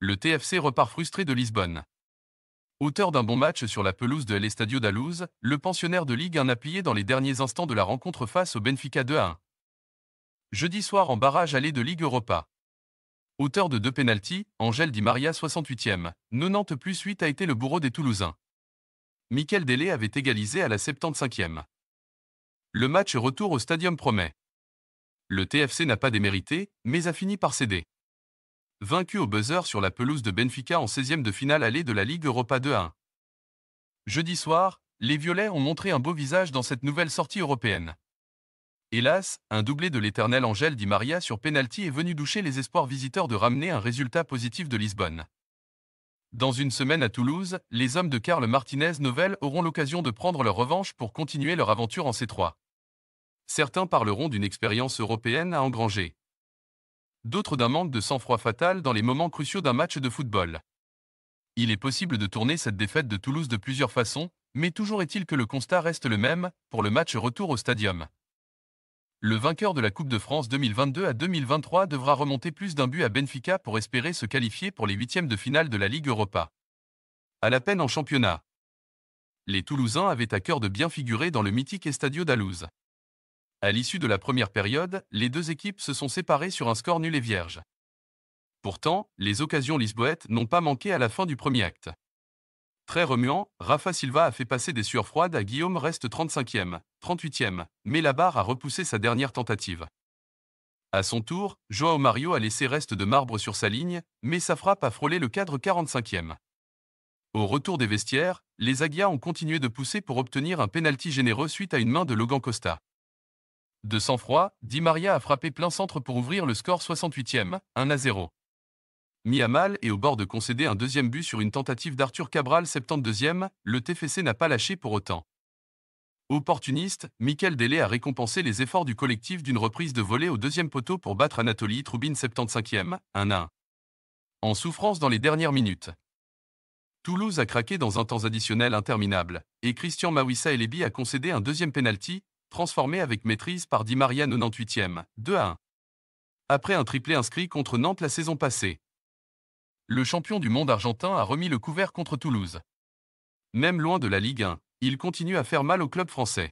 Le TFC repart frustré de Lisbonne. Auteur d'un bon match sur la pelouse de l'Estadio d'Alouse, le pensionnaire de Ligue 1 a plié dans les derniers instants de la rencontre face au Benfica 2 1. Jeudi soir en barrage allé de Ligue Europa. Auteur de deux pénaltys, Angèle Di Maria 68e, 90 plus 8 a été le bourreau des Toulousains. Michael Délé avait égalisé à la 75e. Le match retour au Stadium promet. Le TFC n'a pas démérité, mais a fini par céder vaincu au buzzer sur la pelouse de Benfica en 16e de finale allée de la Ligue Europa 2 1. Jeudi soir, les Violets ont montré un beau visage dans cette nouvelle sortie européenne. Hélas, un doublé de l'éternel Angèle Di Maria sur penalty est venu doucher les espoirs visiteurs de ramener un résultat positif de Lisbonne. Dans une semaine à Toulouse, les hommes de Carl Martinez Novel auront l'occasion de prendre leur revanche pour continuer leur aventure en C3. Certains parleront d'une expérience européenne à engranger d'autres d'un manque de sang-froid fatal dans les moments cruciaux d'un match de football. Il est possible de tourner cette défaite de Toulouse de plusieurs façons, mais toujours est-il que le constat reste le même, pour le match retour au stadium. Le vainqueur de la Coupe de France 2022 à 2023 devra remonter plus d'un but à Benfica pour espérer se qualifier pour les huitièmes de finale de la Ligue Europa. À la peine en championnat. Les Toulousains avaient à cœur de bien figurer dans le mythique Estadio d'Alouse. À l'issue de la première période, les deux équipes se sont séparées sur un score nul et vierge. Pourtant, les occasions lisboètes n'ont pas manqué à la fin du premier acte. Très remuant, Rafa Silva a fait passer des sueurs froides à Guillaume Reste 35e, 38e, mais la barre a repoussé sa dernière tentative. À son tour, Joao Mario a laissé Reste de marbre sur sa ligne, mais sa frappe a frôlé le cadre 45e. Au retour des vestiaires, les Aguias ont continué de pousser pour obtenir un pénalty généreux suite à une main de Logan Costa. De sang-froid, Di Maria a frappé plein centre pour ouvrir le score 68e, 1 à 0. Mis à mal et au bord de concéder un deuxième but sur une tentative d'Arthur Cabral 72e, le TFC n'a pas lâché pour autant. Opportuniste, Michael Dele a récompensé les efforts du collectif d'une reprise de volée au deuxième poteau pour battre Anatoly Troubine 75e, 1 à 1. En souffrance dans les dernières minutes. Toulouse a craqué dans un temps additionnel interminable, et Christian Mawissa Elebi a concédé un deuxième penalty, transformé avec maîtrise par Di Maria 98e, 2 à 1. Après un triplé inscrit contre Nantes la saison passée, le champion du monde argentin a remis le couvert contre Toulouse. Même loin de la Ligue 1, il continue à faire mal au club français.